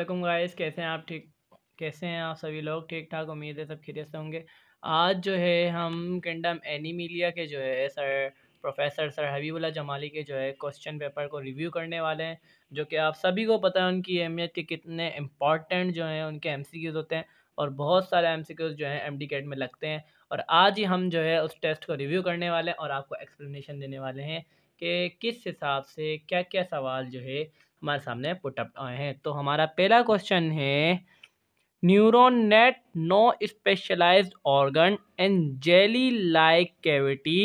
अस्सलाम गाइस कैसे हैं आप ठीक कैसे हैं आप सभी लोग ठीक ठाक उम्मीद है सब खरीद से होंगे आज जो है हम किंडम एनीमिलिया के जो है sir professor sir Habibullah Jamali के जो है क्वेश्चन पेपर को रिव्यू करने वाले हैं जो कि आप सभी को पता है उनकी अहमियत के कितने इम्पॉर्टेंट जो हैं उनके एम होते हैं और बहुत सारे एम जो हैं एम कैट में लगते हैं और आज ही हम जो है उस टेस्ट को रिव्यू करने वाले हैं और आपको एक्सप्लेशन देने वाले हैं कि किस हिसाब से क्या क्या सवाल जो है हमारे सामने पुटअप आए हैं तो हमारा पहला क्वेश्चन है neuron net no specialise organ and jelly like cavity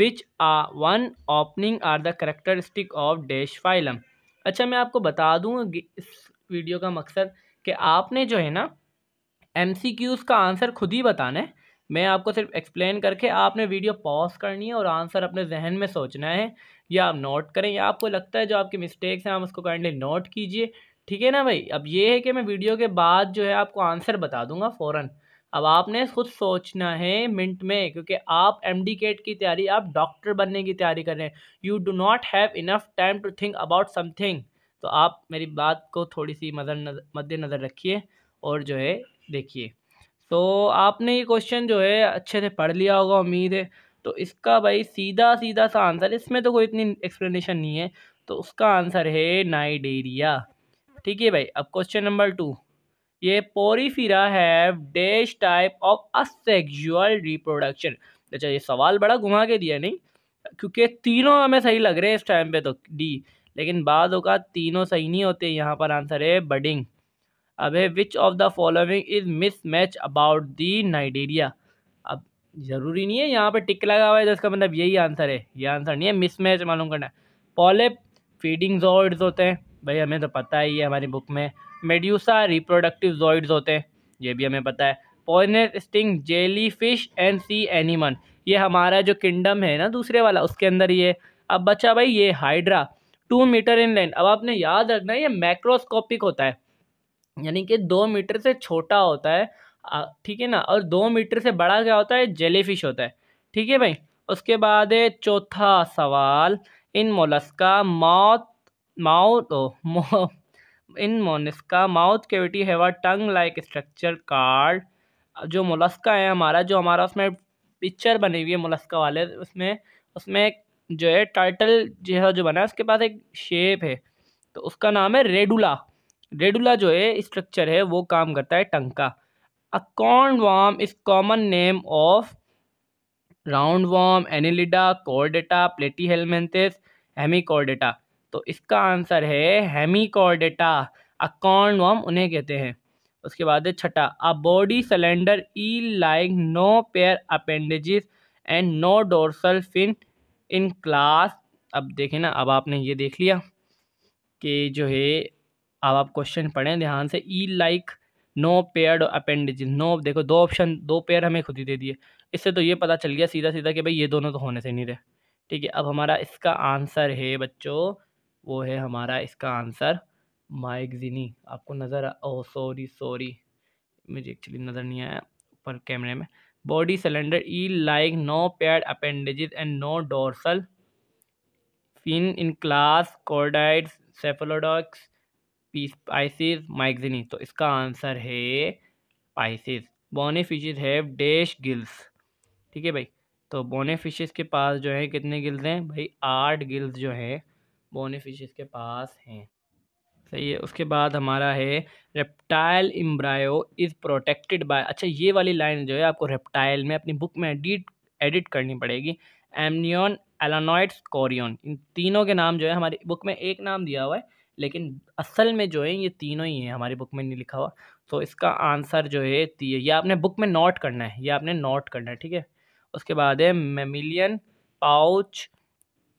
which are one opening are the characteristic of dash phylum अच्छा मैं आपको बता दूँ इस वीडियो का मकसद कि आपने जो है ना एम का आंसर खुद ही बताना है मैं आपको सिर्फ एक्सप्लेन करके आपने वीडियो पॉज करनी है और आंसर अपने जहन में सोचना है या आप नोट करें या आपको लगता है जो आपकी मिस्टेक्स हैं आप उसको काइंडली नोट कीजिए ठीक है ना भाई अब ये है कि मैं वीडियो के बाद जो है आपको आंसर बता दूंगा फ़ौरन अब आपने खुद सोचना है मिनट में क्योंकि आप एम डी केट की तैयारी आप डॉक्टर बनने की तैयारी कर रहे हैं you do not have enough time to think about something तो आप मेरी बात को थोड़ी सी मदर मद्देनज़र रखिए और जो है देखिए तो आपने ये क्वेश्चन जो है अच्छे से पढ़ लिया होगा उम्मीद है तो इसका भाई सीधा सीधा सा आंसर इसमें तो कोई इतनी एक्सप्लेनेशन नहीं है तो उसका आंसर है नाइडेरिया ठीक है भाई अब क्वेश्चन नंबर टू ये Porifera have dash type of asexual reproduction अच्छा ये सवाल बड़ा घुमा के दिया नहीं क्योंकि तीनों हमें सही लग रहे हैं इस टाइम पे तो डी लेकिन बाद का तीनों सही नहीं होते यहाँ पर आंसर है बडिंग अब है which of the following is mismatch about the Cnidaria अब ज़रूरी नहीं है यहाँ पर टिक लगा हुआ है तो इसका मतलब यही आंसर है ये आंसर नहीं है मिस मैच मालूम करना है पॉलिप फीडिंग जॉइड्स होते हैं भाई हमें तो पता ही है हमारी बुक में मेड्यूसा रिप्रोडक्टिव जॉइड्स होते हैं ये भी हमें पता है pointed sting jellyfish and sea animal ये हमारा जो किंगडम है ना दूसरे वाला उसके अंदर ये अब बच्चा भाई ये Hydra two metre in length अब आपने याद रखना ये मैक्रोस्कोपिक होता है यानी कि दो मीटर से छोटा होता है ठीक है ना और दो मीटर से बड़ा क्या होता है जेलीफिश होता है ठीक है भाई उसके बाद है चौथा सवाल in Mollusca mouth mouth oh in Mollusca mouth cavity have a tongue like structure called जो मोलस्का है हमारा जो हमारा उसमें पिक्चर बनी हुई है मोलस्का वाले उसमें उसमें जो है टाइटल जैसा जो बना है उसके पास एक शेप है तो उसका नाम है रेडुला रेडुला जो है स्ट्रक्चर है वो काम करता है टंग का a corn worm is common name of roundworm Annelida Chordata Platyhelminthes Hemichordata तो इसका आंसर है हेमिकॉर्डेटा अ कॉर्न वार्म उन्हें कहते हैं उसके बाद है छठा uh body cylinder eel like no pair appendages and no dorsal fin in class अब देखें ना अब आपने ये देख लिया कि जो है अब आप क्वेश्चन पढ़ें ध्यान से eel like no pair appendages no देखो दो ऑप्शन दो पेयर हमें खुद ही दे दिए इससे तो ये पता चल गया सीधा सीधा कि भाई ये दोनों तो होने से नहीं रहे ठीक है अब हमारा इसका आंसर है बच्चों वो है हमारा इसका आंसर माइगजीनी आपको नज़र ओ सॉरी सॉरी मुझे एक्चुअली नज़र नहीं आया ऊपर कैमरे में body cylinder eel like no pair appendages and no dorsal fin in class chordate Cephalodiscus species Myxine तो इसका आंसर है पाइसिस बोने फिशेज हैव डैश गिल्स ठीक है भाई तो बोने फिशेज के पास जो है कितने गिल्स हैं भाई आठ गिल्स जो है बोने फिशेज के पास हैं सही है उसके बाद हमारा है reptile embryo is protected by अच्छा ये वाली लाइन जो है आपको रेप्टाइल में अपनी बुक में एडिट एडिट करनी पड़ेगी एमनियन एलानॉइड्स कोरियन इन तीनों के नाम जो है हमारी बुक में एक नाम दिया हुआ है लेकिन असल में जो है ये तीनों ही हैं हमारी बुक में नहीं लिखा हुआ तो इसका आंसर जो है ये आपने बुक में नोट करना है ये आपने नोट करना है ठीक है उसके बाद है mammalian pouch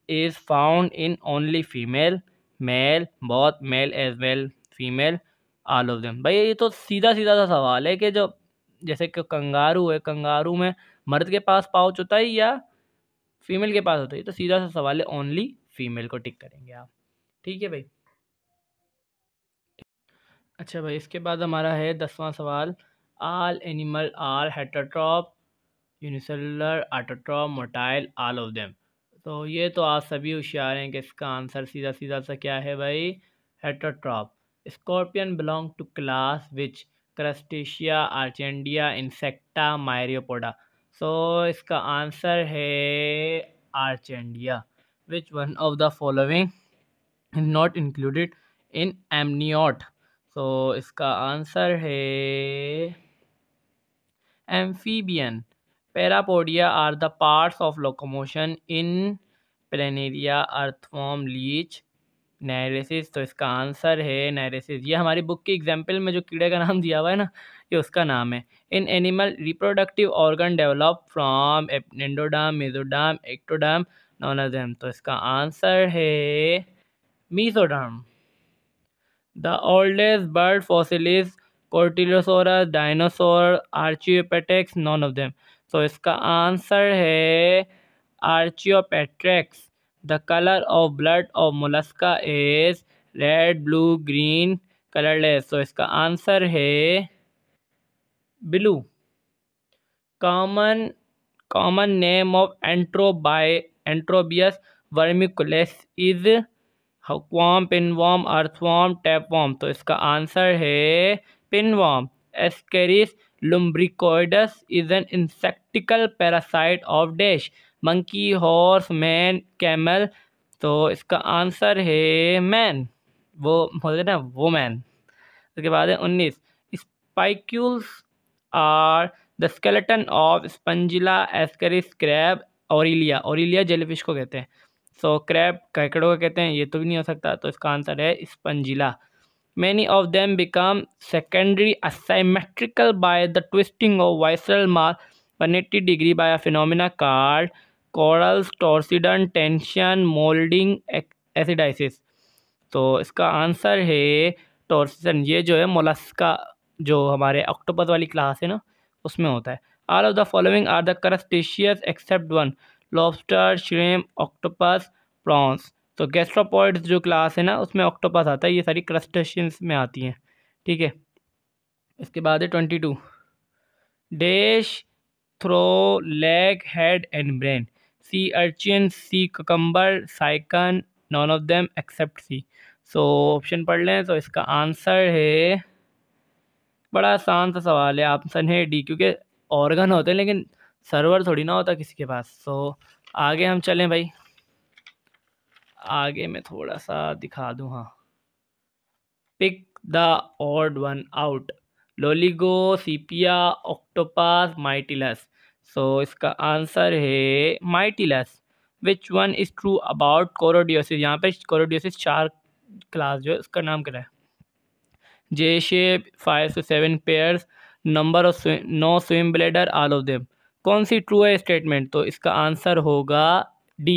is found in only female male बहुत male as well female all of them भाई ये तो सीधा सीधा सा सवाल है कि जो जैसे कि कंगारू है कंगारू में मर्द के पास पाउच होता है या फीमेल के पास होता है तो सीधा सा सवाल है ओनली फीमेल को टिक करेंगे आप ठीक है भाई अच्छा भाई इसके बाद हमारा है दसवां सवाल all animal are heterotroph unicellular autotroph motile all of them तो ये तो आप सभी होशियार हैं कि इसका आंसर सीधा सीधा सा क्या है भाई heterotroph scorpion belong to class which Crustacea Arachnida Insecta Myriapoda so इसका आंसर है Arachnida which one of the following not included in amniote तो इसका आंसर है amphibian parapodia are the parts of locomotion in Planaria earthworm leech Nereis तो इसका answer है नायरेसिस ये हमारी बुक की एग्जाम्पल में जो कीड़े का नाम दिया हुआ है ना ये उसका नाम है in animal reproductive organ develop from endoderm mesoderm ectoderm none of them तो इसका आंसर है mesoderm The oldest bird fossil is Cortylosaurus, dinosaur, Archaeopteryx, none of them. So इसका आंसर है Archaeopteryx. The color of blood of mollusca is red, blue, green, colorless. So इसका answer है blue common common name of Enterobi Enterobius vermicularis is hookworm pinworm earthworm tapeworm तो इसका answer है pinworm Ascaris lumbricoides is an intestinal parasite of dash monkey horse man camel तो इसका answer है man वो बोलते ना वो मैन उसके बाद है उन्नीस spicules are the skeleton of Spongilla Ascaris crab Aurelia Aurelia jellyfish को कहते हैं सो क्रैप कैकड़ों का कहते हैं ये तो भी नहीं हो सकता तो इसका आंसर है Spongilla many of them become secondary asymmetrical by the twisting of visceral mass one eighty degree by a phenomena called corals torsion tension moulding ecdysis तो इसका आंसर है टॉर्सिडन ये जो है मोलस्का जो हमारे अक्टूबर वाली क्लास है ना उसमें होता है all of the following are the crustaceans except one lobster shrimp octopus prawns तो गैस्ट्रोपॉइड्स जो क्लास है ना उसमें ऑक्टोपस आता है ये सारी क्रस्टेशियंस में आती हैं ठीक है इसके बाद है twenty two dash throw leg head and brain sea urchin sea cucumber Sycon none of them except sea so option पढ़ लें तो इसका आंसर है बड़ा आसान सा सवाल है आंसर है डी क्योंकि ऑर्गन होते हैं लेकिन सर्वर थोड़ी ना होता किसी के पास सो आगे हम चलें भाई आगे मैं थोड़ा सा दिखा दूँ हाँ pick the odd one out Loligo Sepia octopus Mytilus so इसका आंसर है Mytilus which one is true about कोरोडियोसिस यहाँ पे कोरोडियोसिस चार क्लास जो है उसका नाम क्या है J shape five to seven pairs number of no swim bladder all of them कौन सी ट्रू है स्टेटमेंट तो इसका आंसर होगा D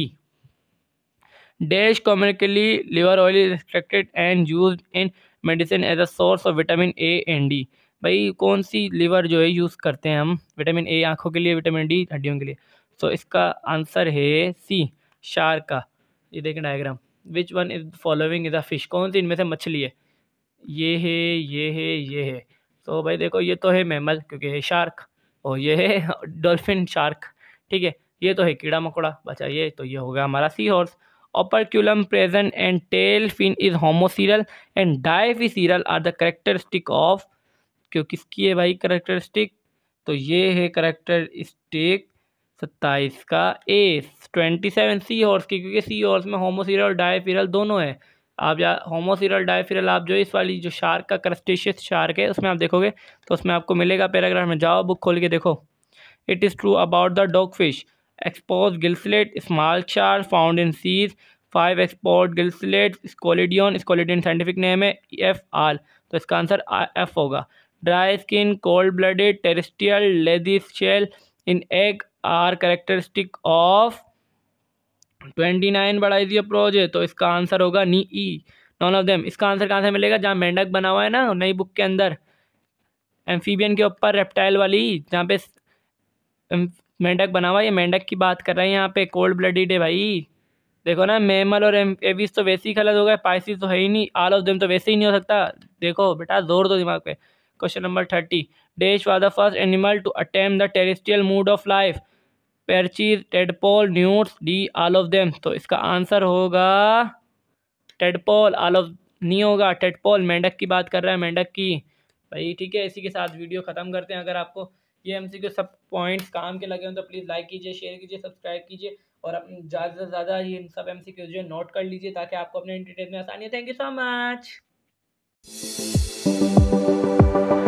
dash commonly liver oil is extracted and use in medicine as a source of vitamin A and D भाई कौन सी liver जो है यूज़ करते हैं हम विटामिन ए आँखों के लिए विटामिन डी हड्डियों के लिए सो so, इसका आंसर है सी शार का ये देखें diagram which one is following is a fish कौन सी इनमें से मछली है ये है ये है ये है तो so, भाई देखो ये तो है मैमल क्योंकि है शार्क और ये है डॉल्फिन शार्क ठीक है ये तो है कीड़ा मकोड़ा बचा ये तो ये होगा हमारा sea horse operculum present and tail is is and and diaphyseral are the characteristic of क्यों किसकी है भाई करेक्टरिस्टिक तो ये है करेक्टरिस्टिक सत्ताईस का A twenty seven sea horse की क्योंकि सी हॉर्स में होमोसीरल और डायफिरल दोनों है आप या होमोसिरल डायफिरल आप जो इस वाली जो शार्क का क्रस्टेशियस शार्क है उसमें आप देखोगे तो उसमें आपको मिलेगा पैराग्राफ में जाओ बुक खोल के देखो it is true about the dogfish expose gill slit small shark found in seas five export gill slit Scoliodon Scoliodon scientific name है एफ आर तो इसका आंसर एफ होगा dry skin cold blooded terrestrial leathery shell in egg are characteristic of twenty nine बड़ा easy approach है तो इसका answer होगा नी ई नॉन ऑफ देम इसका आंसर कहाँ से मिलेगा जहाँ मेंढक बना हुआ है ना नई बुक के अंदर एम्फीबियन के ऊपर रेप्टाइल वाली जहाँ पे मेंढक बना हुआ ये मेंढक की बात कर रहे हैं यहाँ पे कोल्ड ब्लडीड है भाई देखो ना मेमल और एविस तो वैसे ही गलत हो गए पाइसिस तो है ही नहीं आल ऑफ देम तो वैसे ही नहीं हो सकता देखो बेटा जोर दो दिमाग पे question number thirty dash was the first animal to attempt the terrestrial mode of life perches tadpole newts D all of them तो इसका आंसर होगा टेडपोल ऑल ऑफ नहीं होगा टेडपोल मेंढक की बात कर रहा है मेंढक की भाई ठीक है इसी के साथ वीडियो ख़त्म करते हैं अगर आपको ये एम सी के सब पॉइंट्स काम के लगे हों तो प्लीज़ लाइक कीजिए शेयर कीजिए सब्सक्राइब कीजिए और ज़्यादा से ज़्यादा ये सब एम जो है नोट कर लीजिए ताकि आपको अपने इंटरटेन में आसानी है थैंक यू सो मच